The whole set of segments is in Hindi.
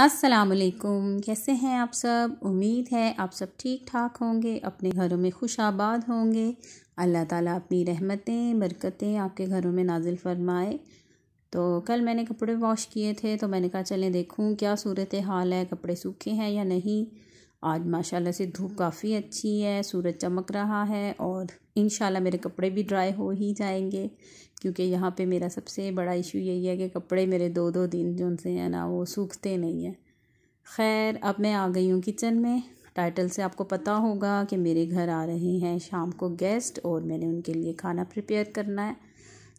असलकुम कैसे हैं आप सब उम्मीद है आप सब ठीक ठाक होंगे अपने घरों में खुश आबाद होंगे अल्लाह ताला अपनी रहमतें बरकतें आपके घरों में नाजिल फरमाए तो कल मैंने कपड़े वॉश किए थे तो मैंने कहा चलें देखूं क्या सूरत हाल है कपड़े सूखे हैं या नहीं आज माशाल्लाह से धूप हम्म। काफ़ी अच्छी है सूरज चमक रहा है और इन मेरे कपड़े भी ड्राई हो ही जाएंगे क्योंकि यहाँ पे मेरा सबसे बड़ा इशू यही है कि कपड़े मेरे दो दो दिन जो उनसे हैं ना वो सूखते नहीं हैं खैर अब मैं आ गई हूँ किचन में टाइटल से आपको पता होगा कि मेरे घर आ रहे हैं शाम को गेस्ट और मैंने उनके लिए खाना प्रिपेयर करना है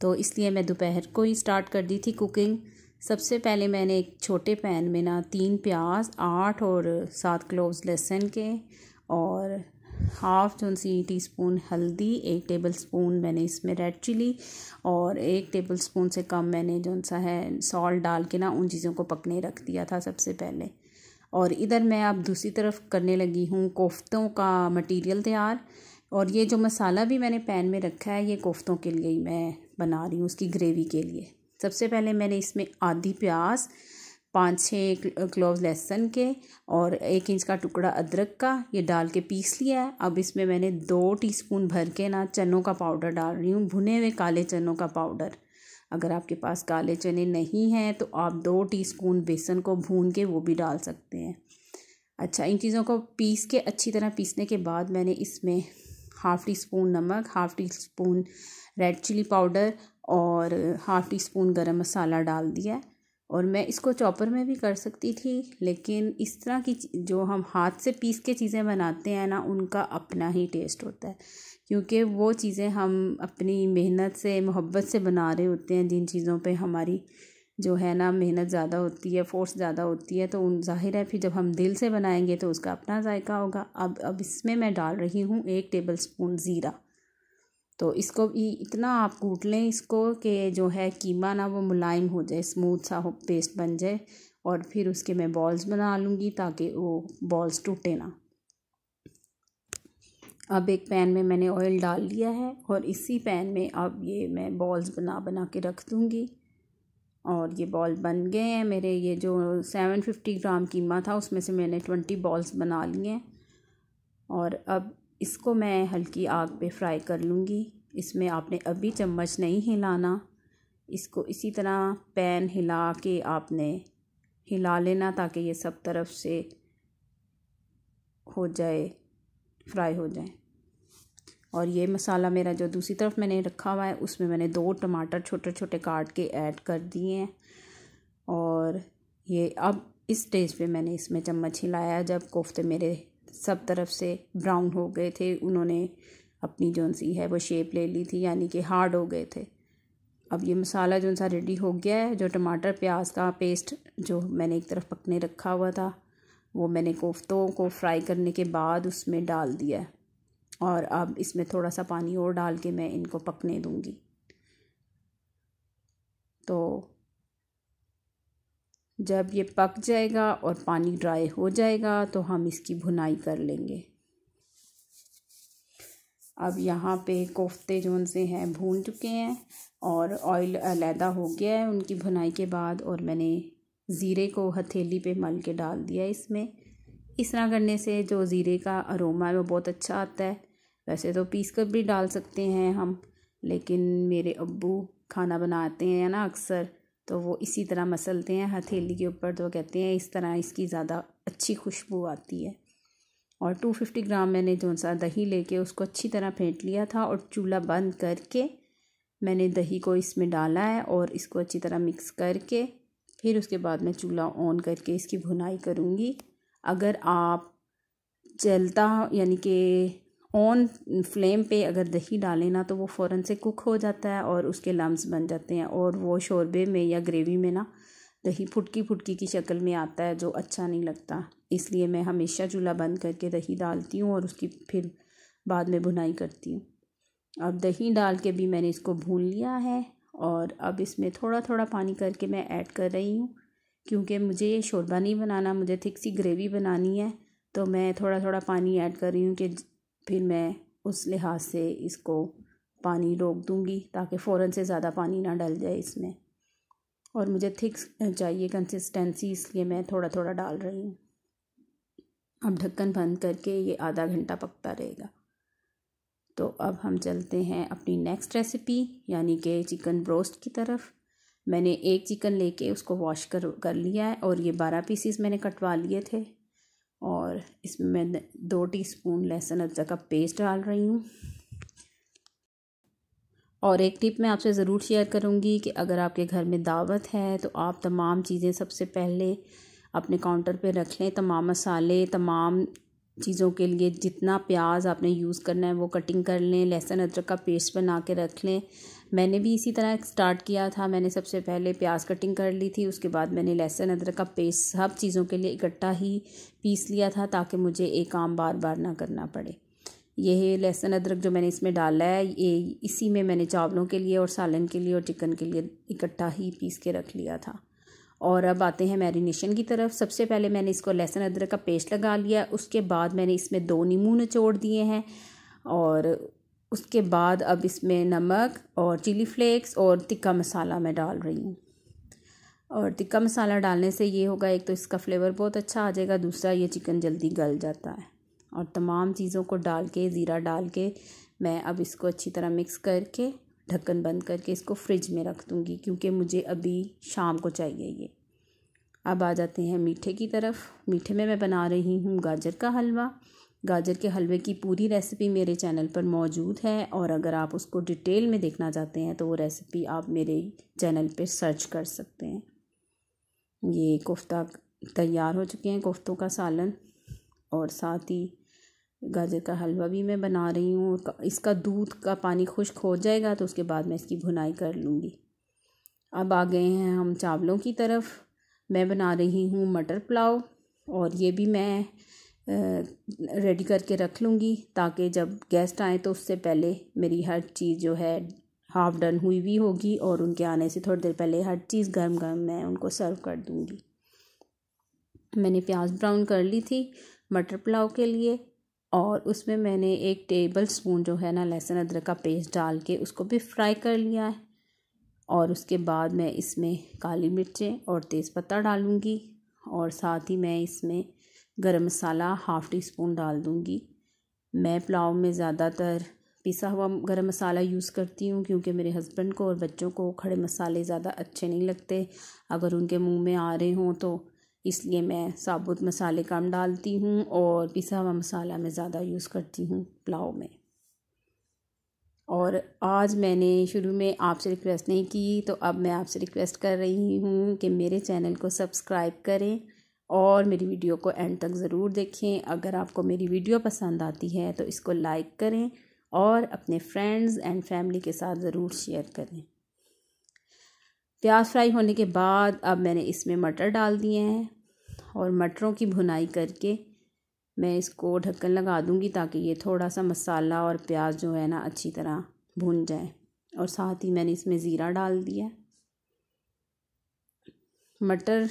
तो इसलिए मैं दोपहर को ही स्टार्ट कर दी थी कुकिंग सबसे पहले मैंने एक छोटे पैन में ना तीन प्याज आठ और सात क्लोव्स लहसुन के और हाफ जो सी टी स्पून हल्दी एक टेबल स्पून मैंने इसमें रेड चिली और एक टेबल स्पून से कम मैंने जो सा है सॉल्ट डाल के ना उन चीज़ों को पकने रख दिया था सबसे पहले और इधर मैं अब दूसरी तरफ करने लगी हूँ कोफ्तों का मटेरियल तैयार और ये जो मसाला भी मैंने पैन में रखा है ये कोफ्तों के लिए ही मैं बना रही हूँ उसकी ग्रेवी के लिए सबसे पहले मैंने इसमें आधी प्याज पाँच छः क्लोव लहसुन के और एक इंच का टुकड़ा अदरक का ये डाल के पीस लिया है अब इसमें मैंने दो टीस्पून भर के ना चनों का पाउडर डाल रही हूँ भुने हुए काले चनों का पाउडर अगर आपके पास काले चने नहीं हैं तो आप दो टीस्पून बेसन को भून के वो भी डाल सकते हैं अच्छा इन चीज़ों को पीस के अच्छी तरह पीसने के बाद मैंने इसमें हाफ़ टी स्पून नमक half teaspoon red chilli powder और half teaspoon garam masala डाल दिया और मैं इसको चॉपर में भी कर सकती थी लेकिन इस तरह की जो हम हाथ से पीस के चीज़ें बनाते हैं ना उनका अपना ही टेस्ट होता है क्योंकि वो चीज़ें हम अपनी मेहनत से मोहब्बत से बना रहे होते हैं जिन चीज़ों पे हमारी जो है ना मेहनत ज़्यादा होती है फ़ोर्स ज़्यादा होती है तो उन ज़ाहिर है फिर जब हम दिल से बनाएंगे तो उसका अपना जायका होगा अब अब इसमें मैं डाल रही हूँ एक टेबल स्पून ज़ीरा तो इसको भी इतना आप कूट लें इसको कि जो है कीमा ना वो मुलायम हो जाए स्मूथ सा हो पेस्ट बन जाए और फिर उसके मैं बॉल्स बना लूँगी ताकि वो बॉल्स टूटे ना अब एक पैन में मैंने ऑयल डाल लिया है और इसी पैन में अब ये मैं बॉल्स बना बना के रख दूँगी और ये बॉल बन गए हैं मेरे ये जो सेवन फिफ्टी ग्राम कीमा था उसमें से मैंने ट्वेंटी बॉल्स बना लिए हैं और अब इसको मैं हल्की आग पे फ्राई कर लूँगी इसमें आपने अभी चम्मच नहीं हिलाना इसको इसी तरह पैन हिला के आपने हिला लेना ताकि ये सब तरफ से हो जाए फ्राई हो जाए और ये मसाला मेरा जो दूसरी तरफ मैंने रखा हुआ है उसमें मैंने दो टमाटर छोटे छोटे काट के ऐड कर दिए हैं और ये अब इस स्टेज पे मैंने इसमें चम्मच हिलाया जब कोफ्ते मेरे सब तरफ से ब्राउन हो गए थे उन्होंने अपनी जो सी है वो शेप ले ली थी यानी कि हार्ड हो गए थे अब ये मसाला जो सा रेडी हो गया है जो टमाटर प्याज का पेस्ट जो मैंने एक तरफ पकने रखा हुआ था वो मैंने कोफ्तों को फ्राई करने के बाद उसमें डाल दिया है और अब इसमें थोड़ा सा पानी और डाल के मैं इनको पकने दूँगी तो जब ये पक जाएगा और पानी ड्राई हो जाएगा तो हम इसकी भुनाई कर लेंगे अब यहाँ पे कोफ्ते जो उनसे हैं भून चुके हैं और ऑयल अलहदा हो गया है उनकी भुनाई के बाद और मैंने ज़ीरे को हथेली पे मल के डाल दिया इसमें इस तरह करने से जो ज़ीरे का अरोमा है वो बहुत अच्छा आता है वैसे तो पीस कर भी डाल सकते हैं हम लेकिन मेरे अब्बू खाना बनाते हैं ना अक्सर तो वो इसी तरह मसलते हैं हथेली के ऊपर तो कहते हैं इस तरह इसकी ज़्यादा अच्छी खुशबू आती है और टू फिफ्टी ग्राम मैंने जो सा दही लेके उसको अच्छी तरह फेंट लिया था और चूल्हा बंद करके मैंने दही को इसमें डाला है और इसको अच्छी तरह मिक्स करके फिर उसके बाद मैं चूल्हा ऑन करके इसकी भुनाई करूँगी अगर आप जलता यानी कि ऑन फ्लेम पे अगर दही डालें ना तो वो फ़ौरन से कुक हो जाता है और उसके लम्स बन जाते हैं और वो शोरबे में या ग्रेवी में ना दही फुटकी फुटकी की शक्ल में आता है जो अच्छा नहीं लगता इसलिए मैं हमेशा चूल्हा बंद करके दही डालती हूँ और उसकी फिर बाद में भुनाई करती हूँ अब दही डाल के भी मैंने इसको भून लिया है और अब इसमें थोड़ा थोड़ा पानी करके मैं ऐड कर रही हूँ क्योंकि मुझे शोरबा नहीं बनाना मुझे थिक सी ग्रेवी बनानी है तो मैं थोड़ा थोड़ा पानी ऐड कर रही हूँ कि फिर मैं उस लिहाज से इसको पानी रोक दूँगी ताकि फ़ौर से ज़्यादा पानी ना डल जाए इसमें और मुझे थिक चाहिए कंसिस्टेंसी इसलिए मैं थोड़ा थोड़ा डाल रही हूँ अब ढक्कन बंद करके ये आधा घंटा पकता रहेगा तो अब हम चलते हैं अपनी नेक्स्ट रेसिपी यानी कि चिकन ब्रोस्ट की तरफ मैंने एक चिकन लेके उसको वॉश कर कर लिया है और ये बारह पीसीस मैंने कटवा लिए थे और इसमें मैं दो टीस्पून लहसुन अदरक का पेस्ट डाल रही हूँ और एक टिप मैं आपसे ज़रूर शेयर करूँगी कि अगर आपके घर में दावत है तो आप तमाम चीज़ें सबसे पहले अपने काउंटर पे रख लें तमाम मसाले तमाम चीज़ों के लिए जितना प्याज आपने यूज़ करना है वो कटिंग कर लें लहसुन अदरक का पेस्ट बना के रख लें मैंने भी इसी तरह स्टार्ट किया था मैंने सबसे पहले प्याज कटिंग कर ली थी उसके बाद मैंने लहसुन अदरक का पेस्ट सब चीज़ों के लिए इकट्ठा ही पीस लिया था ताकि मुझे एक काम बार बार ना करना पड़े यह लहसुन अदरक जो मैंने इसमें डाला है ये इसी में मैंने चावलों के लिए और सालन के लिए और चिकन के लिए इकट्ठा ही पीस के रख लिया था और अब आते हैं मैरिनेशन की तरफ सबसे पहले मैंने इसको लहसुन अदरक का पेस्ट लगा लिया उसके बाद मैंने इसमें दो नींबू निचोड़ दिए हैं और उसके बाद अब इसमें नमक और चिली फ्लेक्स और तिक्का मसाला मैं डाल रही हूँ और तिक्का मसाला डालने से ये होगा एक तो इसका फ्लेवर बहुत अच्छा आ जाएगा दूसरा ये चिकन जल्दी गल जाता है और तमाम चीज़ों को डाल के ज़ीरा डाल के मैं अब इसको अच्छी तरह मिक्स करके ढक्कन बंद करके इसको फ्रिज में रख दूँगी क्योंकि मुझे अभी शाम को चाहिए ये अब आ जाते हैं मीठे की तरफ मीठे में मैं बना रही हूँ गाजर का हलवा गाजर के हलवे की पूरी रेसिपी मेरे चैनल पर मौजूद है और अगर आप उसको डिटेल में देखना चाहते हैं तो वो रेसिपी आप मेरे चैनल पर सर्च कर सकते हैं ये कोफ्ता तैयार हो चुके हैं कोफ्तों का सालन और साथ ही गाजर का हलवा भी मैं बना रही हूँ इसका दूध का पानी खुश्क हो जाएगा तो उसके बाद मैं इसकी भुनाई कर लूँगी अब आ गए हैं हम चावलों की तरफ मैं बना रही हूँ मटर पुलाव और ये भी मैं रेडी करके रख लूँगी ताकि जब गेस्ट आए तो उससे पहले मेरी हर चीज़ जो है हाफ डन हुई भी होगी और उनके आने से थोड़ी देर पहले हर चीज़ गर्म गर्म मैं उनको सर्व कर दूँगी मैंने प्याज ब्राउन कर ली थी मटर पुलाव के लिए और उसमें मैंने एक टेबल स्पून जो है ना लहसुन अदरक का पेस्ट डाल के उसको भी फ्राई कर लिया है और उसके बाद मैं इसमें काली मिर्चें और तेज़पत्ता डालूँगी और साथ ही मैं इसमें गरम मसाला हाफ़ टी स्पून डाल दूँगी मैं पुलाव में ज़्यादातर पिसा हुआ गरम मसाला यूज़ करती हूँ क्योंकि मेरे हस्बैंड को और बच्चों को खड़े मसाले ज़्यादा अच्छे नहीं लगते अगर उनके मुंह में आ रहे हों तो इसलिए मैं साबुत मसाले कम डालती हूँ और पिसा हुआ मसाला मैं ज़्यादा यूज़ करती हूँ पुलाव में और आज मैंने शुरू में आपसे रिक्वेस्ट नहीं की तो अब मैं आपसे रिक्वेस्ट कर रही हूँ कि मेरे चैनल को सब्सक्राइब करें और मेरी वीडियो को एंड तक ज़रूर देखें अगर आपको मेरी वीडियो पसंद आती है तो इसको लाइक करें और अपने फ्रेंड्स एंड फैमिली के साथ ज़रूर शेयर करें प्याज फ्राई होने के बाद अब मैंने इसमें मटर डाल दिए हैं और मटरों की भुनाई करके मैं इसको ढक्कन लगा दूंगी ताकि ये थोड़ा सा मसाला और प्याज जो है ना अच्छी तरह भुन जाए और साथ ही मैंने इसमें ज़ीरा डाल दिया मटर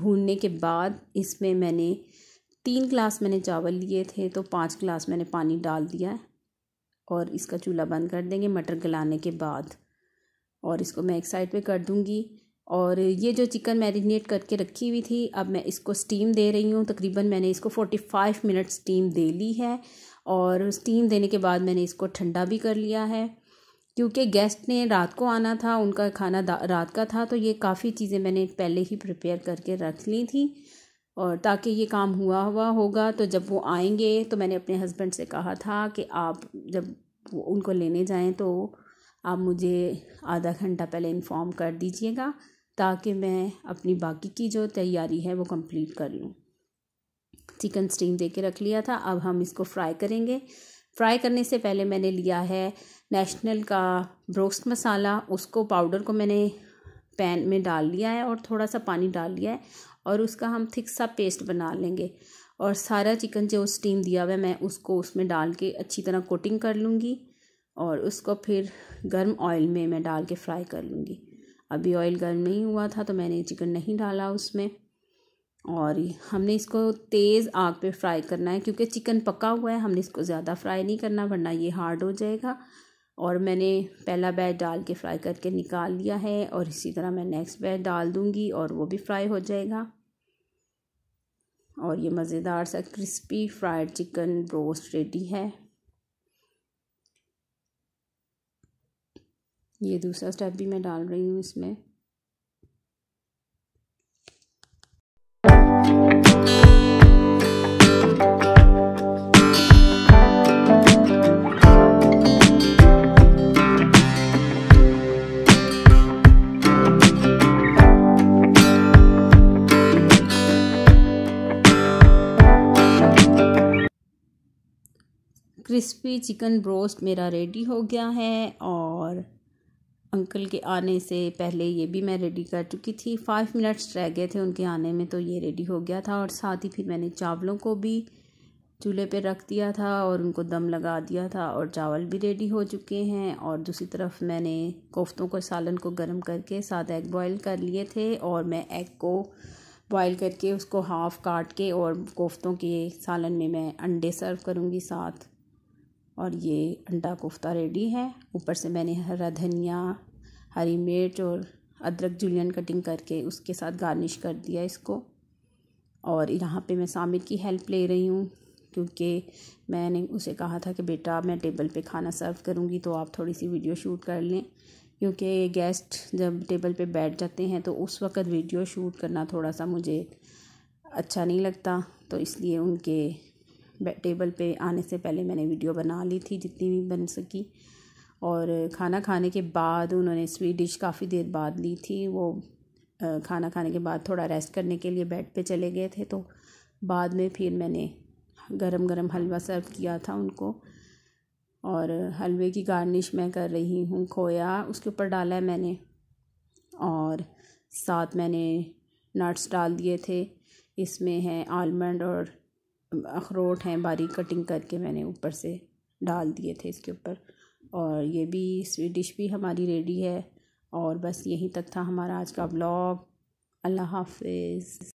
भूनने के बाद इसमें मैंने तीन गिलास मैंने चावल लिए थे तो पाँच गिलास मैंने पानी डाल दिया और इसका चूल्हा बंद कर देंगे मटर गलाने के बाद और इसको मैं एक साइड पे कर दूँगी और ये जो चिकन मैरिनेट करके रखी हुई थी अब मैं इसको स्टीम दे रही हूँ तकरीबन मैंने इसको फोर्टी फाइव मिनट स्टीम दे ली है और स्टीम देने के बाद मैंने इसको ठंडा भी कर लिया है क्योंकि गेस्ट ने रात को आना था उनका खाना रात का था तो ये काफ़ी चीज़ें मैंने पहले ही प्रिपेयर करके रख ली थी और ताकि ये काम हुआ हुआ होगा तो जब वो आएंगे तो मैंने अपने हस्बैंड से कहा था कि आप जब उनको लेने जाएं तो आप मुझे आधा घंटा पहले इन्फॉर्म कर दीजिएगा ताकि मैं अपनी बाकी की जो तैयारी है वो कंप्लीट कर लूँ चिकन स्टीम दे के रख लिया था अब हम इसको फ्राई करेंगे फ्राई करने से पहले मैंने लिया है नेशनल का ब्रोस्ट मसाला उसको पाउडर को मैंने पैन में डाल लिया है और थोड़ा सा पानी डाल लिया है और उसका हम थिक सा पेस्ट बना लेंगे और सारा चिकन जो स्टीम दिया हुआ है मैं उसको उसमें डाल के अच्छी तरह कोटिंग कर लूँगी और उसको फिर गर्म ऑयल में मैं डाल के फ्राई कर लूँगी अभी ऑयल गर्म नहीं हुआ था तो मैंने चिकन नहीं डाला उसमें और हमने इसको तेज़ आग पे फ्राई करना है क्योंकि चिकन पका हुआ है हमने इसको ज़्यादा फ्राई नहीं करना वरना ये हार्ड हो जाएगा और मैंने पहला बैच डाल के फ्राई करके निकाल लिया है और इसी तरह मैं नेक्स्ट बैच डाल दूँगी और वो भी फ्राई हो जाएगा और ये मज़ेदार सा crispy fried chicken roast ready है ये दूसरा स्टेप भी मैं डाल रही हूँ इसमें क्रिस्पी चिकन ब्रोस्ट मेरा रेडी हो गया है और अंकल के आने से पहले ये भी मैं रेडी कर चुकी थी फाइव मिनट्स रह गए थे उनके आने में तो ये रेडी हो गया था और साथ ही फिर मैंने चावलों को भी चूल्हे पे रख दिया था और उनको दम लगा दिया था और चावल भी रेडी हो चुके हैं और दूसरी तरफ मैंने कोफ्तों को सालन को गर्म करके साथ एग बॉयल कर लिए थे और मैं एग को बॉयल करके उसको हाफ़ काट के और कोफ्तों के सालन में मैं अंडे सर्व करूँगी साथ और ये अंडा कोफ्ता रेडी है ऊपर से मैंने हरा धनिया हरी मिर्च और अदरक जुलियन कटिंग करके उसके साथ गार्निश कर दिया इसको और यहाँ पे मैं सामिर की हेल्प ले रही हूँ क्योंकि मैंने उसे कहा था कि बेटा मैं टेबल पे खाना सर्व करूँगी तो आप थोड़ी सी वीडियो शूट कर लें क्योंकि गेस्ट जब टेबल पे बैठ जाते हैं तो उस वक्त वीडियो शूट करना थोड़ा सा मुझे अच्छा नहीं लगता तो इसलिए उनके टेबल पे आने से पहले मैंने वीडियो बना ली थी जितनी भी बन सकी और खाना खाने के बाद उन्होंने स्वीट डिश काफ़ी देर बाद ली थी वो खाना खाने के बाद थोड़ा रेस्ट करने के लिए बेड पे चले गए थे तो बाद में फिर मैंने गरम गरम हलवा सर्व किया था उनको और हलवे की गार्निश मैं कर रही हूँ खोया उसके ऊपर डाला है मैंने और साथ मैंने नट्स डाल दिए थे इसमें हैं आलमंड और अखरोट हैं बारीक कटिंग करके मैंने ऊपर से डाल दिए थे इसके ऊपर और ये भी स्वीट डिश भी हमारी रेडी है और बस यहीं तक था हमारा आज का ब्लॉग अल्लाह हाफिज़